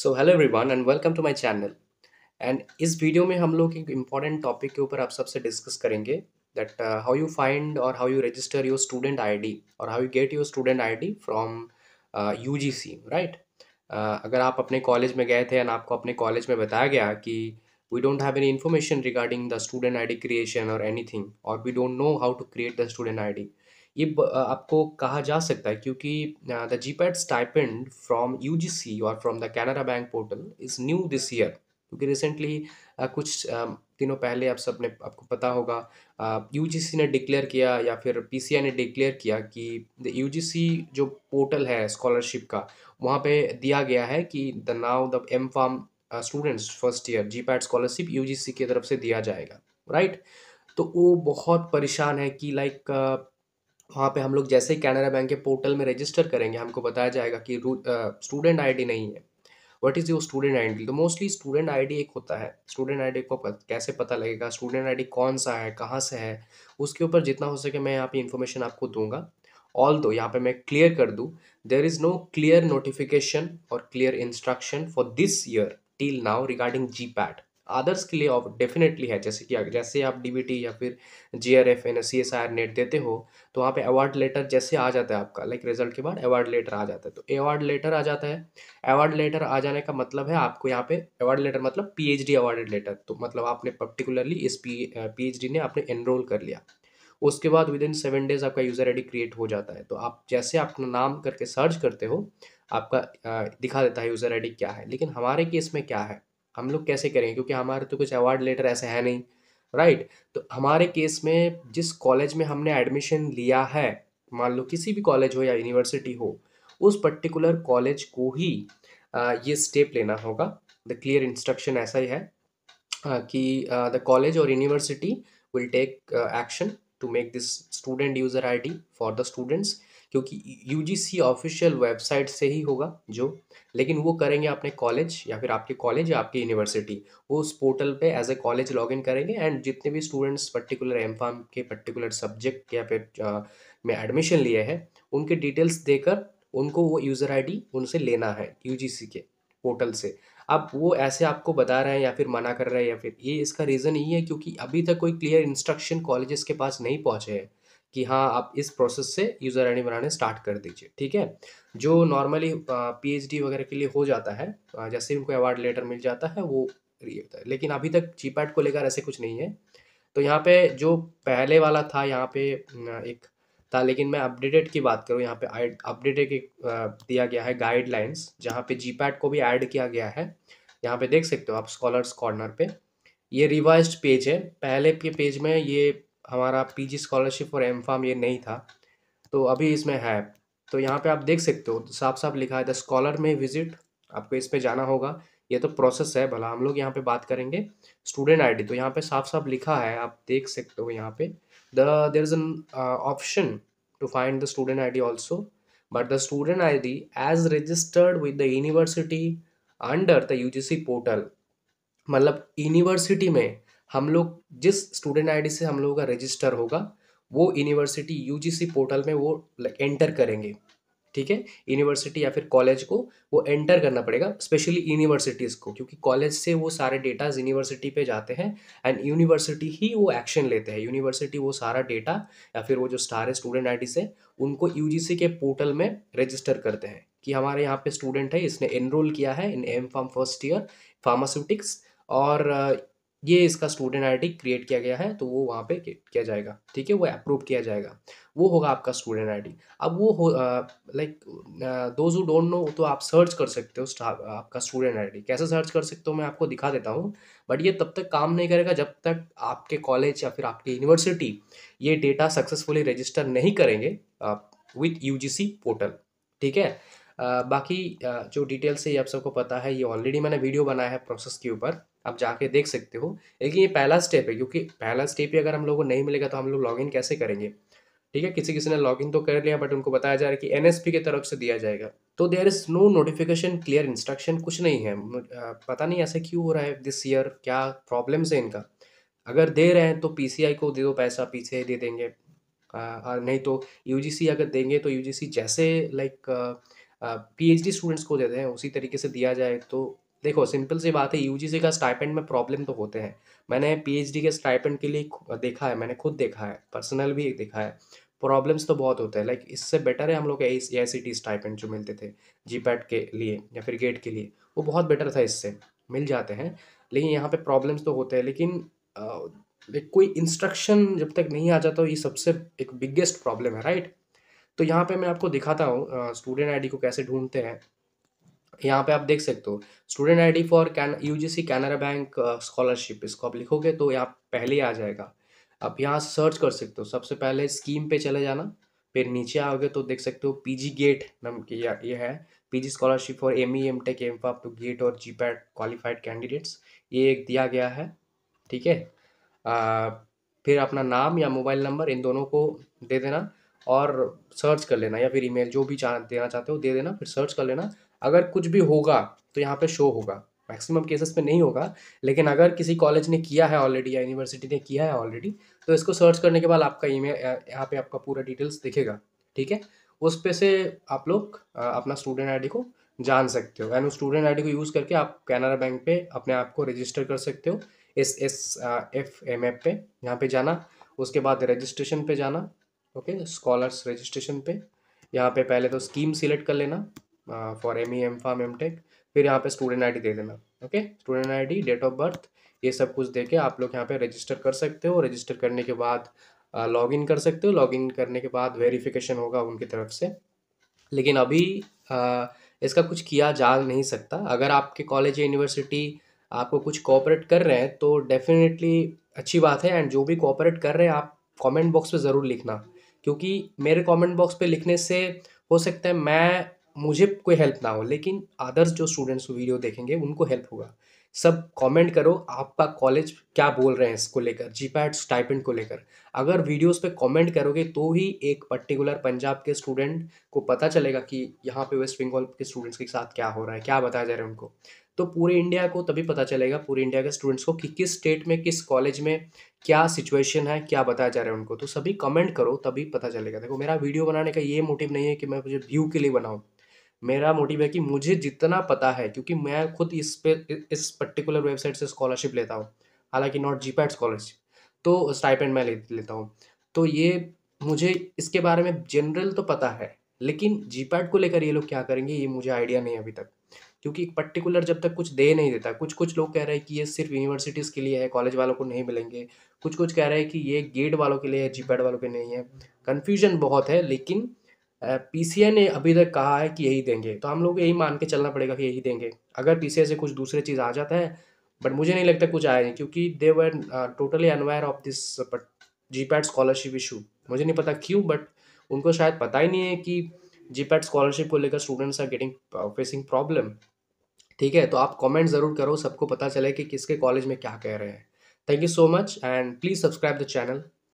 So hello everyone and welcome to my channel and इस video में हम लोग एक इम्पॉर्टेंट टॉपिक के ऊपर आप सबसे डिस्कस करेंगे दैट हाउ यू फाइंड और how you register your student ID और how you get your student ID from UGC right अगर आप अपने कॉलेज में गए थे एंड आपको अपने कॉलेज में बताया गया कि we don't have any information regarding the student I D creation और एनी थिंग और we don't know how to create the student I D ये आपको कहा जा सकता है क्योंकि the G PAT stipend from U G C और from the Canara Bank portal is new this year क्योंकि रिसेंटली कुछ दिनों पहले आप सबने आपको पता होगा यू जी सी ने डिक्लेयर किया या फिर पी सी आई ने डिक्लेयर किया कि यू जो पोर्टल है स्कॉलरशिप का वहाँ पे दिया गया है कि the now the M pharm students first year G PAT scholarship U G C की तरफ से दिया जाएगा राइट right? तो वो बहुत परेशान है कि लाइक वहाँ पे हम लोग जैसे ही कैनरा बैंक के पोर्टल में रजिस्टर करेंगे हमको बताया जाएगा कि स्टूडेंट आईडी नहीं है what is your student ID तो मोस्टली स्टूडेंट आईडी एक होता है स्टूडेंट आईडी को कैसे पता लगेगा स्टूडेंट आईडी कौन सा है कहाँ से है उसके ऊपर जितना हो सके मैं यहाँ पे इन्फॉर्मेशन आपको दूंगा ऑल दो यहाँ पर मैं क्लियर कर दूँ there is no clear notification और clear instruction for this year till now regarding G PAT others के लिए ऑफ डेफिनेटली है जैसे कि जैसे आप डीबीटी या फिर J R F and C S I R NET देते हो तो वहाँ पे अवार्ड लेटर जैसे आ जाता है आपका लाइक रिजल्ट के बाद अवार्ड लेटर आ जाता है तो अवार्ड लेटर आ जाता है अवार्ड लेटर आ जाने का मतलब है आपको यहाँ पे अवार्ड लेटर मतलब P H D awarded letter तो मतलब आपने पर्टिकुलरली इस पी पी एच डी ने आपने एनरोल कर लिया उसके बाद विद इन सेवन डेज आपका यूज़र आईडी क्रिएट हो जाता है तो आप जैसे अपना नाम करके सर्च करते हो आपका दिखा देता है यूज़र आईडी क्या है लेकिन हमारे केस में क्या है हम लोग कैसे करेंगे क्योंकि हमारे तो कुछ अवार्ड लेटर ऐसे है नहीं राइट तो हमारे केस में जिस कॉलेज में हमने एडमिशन लिया है मान लो किसी भी कॉलेज हो या यूनिवर्सिटी हो उस पर्टिकुलर कॉलेज को ही ये स्टेप लेना होगा द क्लियर इंस्ट्रक्शन ऐसा ही है कि द कॉलेज और university will take action to make this student user ID for the students क्योंकि यू ऑफिशियल वेबसाइट से ही होगा जो लेकिन वो करेंगे अपने कॉलेज या फिर आपके कॉलेज या आपकी यूनिवर्सिटी वो उस पोर्टल पे एज ए कॉलेज लॉगिन करेंगे एंड जितने भी स्टूडेंट्स पर्टिकुलर एम के पर्टिकुलर सब्जेक्ट या फिर में एडमिशन लिए हैं उनके डिटेल्स देकर उनको वो यूज़र आई उनसे लेना है यूजीसी के पोर्टल से अब वो ऐसे आपको बता रहे हैं या फिर मना कर रहे हैं या फिर ये इसका रीज़न ये है क्योंकि अभी तक कोई क्लियर इंस्ट्रक्शन कॉलेजेस के पास नहीं पहुँचे हैं कि हाँ आप इस प्रोसेस से यूज़र आईडी बनाने स्टार्ट कर दीजिए ठीक है जो नॉर्मली पीएचडी वगैरह के लिए हो जाता है जैसे उनको अवार्ड लेटर मिल जाता है वो होता है लेकिन अभी तक जीपैट को लेकर ऐसे कुछ नहीं है तो यहाँ पे जो पहले वाला था यहाँ पे एक था लेकिन मैं अपडेटेड की बात करूँ यहाँ पे अपडेटेड एक दिया गया है गाइडलाइंस जहाँ पे पैड को भी ऐड किया गया है यहाँ पे देख सकते हो आप स्कॉलर्स कॉर्नर पे ये रिवाइज पेज है पहले के पेज में ये हमारा पीजी स्कॉलरशिप और एम फार्म ये नहीं था तो अभी इसमें है तो यहाँ पे आप देख सकते हो साफ साफ लिखा है द स्कॉलर में विजिट आपको इस पर जाना होगा ये तो प्रोसेस है भला हम लोग यहाँ पे बात करेंगे स्टूडेंट आईडी तो यहाँ पे साफ साफ लिखा है आप देख सकते हो यहाँ पे the there is an option to find the student I D also but the student I D as registered with the university under the U G C portal मतलब यूनिवर्सिटी में हम लोग जिस स्टूडेंट आईडी से हम लोगों का register होगा वो यूनिवर्सिटी यूजीसी पोर्टल में वो एंटर करेंगे ठीक है यूनिवर्सिटी या फिर कॉलेज को वो एंटर करना पड़ेगा स्पेशली यूनिवर्सिटीज़ को क्योंकि कॉलेज से वो सारे डेटाज यूनिवर्सिटी पे जाते हैं एंड यूनिवर्सिटी ही वो एक्शन लेते हैं यूनिवर्सिटी वो सारा डेटा या फिर वो जो स्टार है स्टूडेंट आई से उनको यू के पोर्टल में रजिस्टर करते हैं कि हमारे यहाँ पे स्टूडेंट है इसने एनरोल किया है in M pharm first year pharmaceutics और ये इसका स्टूडेंट आईडी क्रिएट किया गया है तो वो वहाँ पे किया जाएगा ठीक है वो अप्रूव किया जाएगा वो होगा आपका स्टूडेंट आईडी अब वो हो लाइक दोजू डोंट नो तो आप सर्च कर सकते हो आपका स्टूडेंट आईडी कैसे सर्च कर सकते हो मैं आपको दिखा देता हूँ बट ये तब तक काम नहीं करेगा जब तक आपके कॉलेज या फिर आपकी यूनिवर्सिटी ये डेटा सक्सेसफुली रजिस्टर नहीं करेंगे विथ यू पोर्टल ठीक है आ, बाकी आ, जो डिटेल्स है ये आप सबको पता है ये ऑलरेडी मैंने वीडियो बनाया है प्रोसेस के ऊपर आप जाके देख सकते हो लेकिन ये पहला स्टेप है क्योंकि पहला स्टेप ही अगर हम लोग को नहीं मिलेगा तो हम लोग लॉगिन कैसे करेंगे ठीक है किसी किसी ने लॉगिन तो कर लिया बट उनको बताया जा रहा है कि एनएसपी की तरफ से दिया जाएगा तो there is no notification clear instruction कुछ नहीं है पता नहीं ऐसा क्यों हो रहा है दिस ईयर क्या प्रॉब्लम्स है इनका अगर दे रहे हैं तो पीसीआई को दे दो पैसा पीछे दे देंगे और नहीं तो यूजीसी अगर देंगे तो यूजीसी जैसे लाइक पीएचडी स्टूडेंट्स को देते हैं उसी तरीके से दिया जाए तो देखो सिंपल सी बात है यूजीसी का स्टाइपेंड में प्रॉब्लम तो होते हैं मैंने पीएचडी के स्टाइपेंड के लिए देखा है मैंने खुद देखा है पर्सनल भी देखा है प्रॉब्लम्स तो बहुत होते हैं लाइक इससे बेटर है हम लोग ए सी टी स्टाइपेंड जो मिलते थे जी के लिए या फिर गेट के लिए वो बहुत बेटर था इससे मिल जाते हैं लेकिन यहाँ पे प्रॉब्लम्स तो होते हैं लेकिन लाइक कोई इंस्ट्रक्शन जब तक नहीं आ जाता ये सबसे एक बिगेस्ट प्रॉब्लम है राइट तो यहाँ पे मैं आपको दिखाता हूँ स्टूडेंट आईडी को कैसे ढूंढते हैं यहाँ पे आप देख सकते हो student ID for can UGC Canara bank scholarship इसको आप लिखोगे तो यहाँ पहले ही आ जाएगा आप यहाँ सर्च कर सकते हो सबसे पहले स्कीम पे चले जाना फिर नीचे आओगे तो देख सकते हो पीजी गेट नाम की ये है PG scholarship for M E M tech M फाप टू गेट और जी पैट क्वालिफाइड कैंडिडेट्स ये एक दिया गया है ठीक है फिर अपना नाम या मोबाइल नंबर इन दोनों को दे देना और सर्च कर लेना या फिर ईमेल जो भी चाह देना चाहते हो दे देना फिर सर्च कर लेना अगर कुछ भी होगा तो यहाँ पे शो होगा मैक्सिमम केसेस पे नहीं होगा लेकिन अगर किसी कॉलेज ने किया है ऑलरेडी या यूनिवर्सिटी ने किया है ऑलरेडी तो इसको सर्च करने के बाद आपका ईमेल यहाँ पर आपका पूरा डिटेल्स दिखेगा ठीक है उस पर से आप लोग अपना स्टूडेंट आई को जान सकते हो एंड उस स्टूडेंट आईडी को यूज़ करके आप कैनरा बैंक पे अपने आप को रजिस्टर कर सकते हो S S F M F पे यहाँ पे जाना उसके बाद रजिस्ट्रेशन पे जाना ओके स्कॉलर्स रजिस्ट्रेशन पे यहाँ पे पहले तो स्कीम सिलेक्ट कर लेना for M E M pharm M tech फिर यहाँ पे स्टूडेंट डी दे देना okay student ID date of birth ये सब कुछ दे के आप लोग यहाँ पे रजिस्टर कर सकते हो रजिस्टर करने के बाद लॉग uh, इन कर सकते हो लॉग इन करने के बाद वेरिफिकेशन होगा उनकी तरफ से लेकिन अभी आ, uh, इसका कुछ किया जा नहीं सकता अगर आपके कॉलेज या यूनिवर्सिटी आपको कुछ कोऑपरेट कर रहे हैं तो डेफिनेटली अच्छी बात है एंड जो भी कोऑपरेट कर रहे हैं आप कमेंट बॉक्स पे ज़रूर लिखना क्योंकि मेरे कमेंट बॉक्स पे लिखने से हो सकता है मैं मुझे कोई हेल्प ना हो लेकिन अदर्स जो स्टूडेंट्स वीडियो देखेंगे उनको हेल्प होगा सब कमेंट करो आपका कॉलेज क्या बोल रहे हैं इसको लेकर जी पैट स्टाइपेंड को लेकर अगर वीडियोस पे कमेंट करोगे तो ही एक पर्टिकुलर पंजाब के स्टूडेंट को पता चलेगा कि यहाँ पे वेस्ट बंगाल के स्टूडेंट्स के साथ क्या हो रहा है क्या बताया जा रहा है उनको तो पूरे इंडिया को तभी पता चलेगा पूरे इंडिया के स्टूडेंट्स को कि किस स्टेट में किस कॉलेज में क्या सिचुएशन है क्या बताया जा रहा है उनको तो सभी कमेंट करो तभी पता चलेगा देखो मेरा वीडियो बनाने का ये मोटिव नहीं है कि मैं मुझे व्यू के लिए बनाऊँ मेरा मोटिव है कि मुझे जितना पता है क्योंकि मैं खुद इस पे इस पर्टिकुलर वेबसाइट से स्कॉलरशिप लेता हूँ हालांकि नॉट जी पैड स्कॉलरशिप तो स्टाइपेंड मैं ले लेता हूँ तो ये मुझे इसके बारे में जनरल तो पता है लेकिन जी पैड को लेकर ये लोग क्या करेंगे ये मुझे आइडिया नहीं अभी तक क्योंकि पर्टिकुलर जब तक कुछ दे नहीं देता कुछ कुछ लोग कह रहे हैं कि ये सिर्फ यूनिवर्सिटीज़ के लिए है कॉलेज वालों को नहीं मिलेंगे कुछ कुछ कह रहे हैं कि ये गेट वालों के लिए है जी पैड वालों के नहीं है कन्फ्यूजन बहुत है लेकिन पी ने अभी तक कहा है कि यही देंगे तो हम लोग यही मान के चलना पड़ेगा कि यही देंगे अगर पी से कुछ दूसरे चीज़ आ जाता है बट मुझे नहीं लगता कुछ आया नहीं क्योंकि they were totally unaware of this G PAT scholarship issue मुझे नहीं पता क्यों बट उनको शायद पता ही नहीं है कि जी पैड स्कॉलरशिप को लेकर students are getting facing problem ठीक है तो आप कमेंट ज़रूर करो सबको पता चले कि किसके कॉलेज में क्या कह रहे हैं thank you so much and please subscribe the channel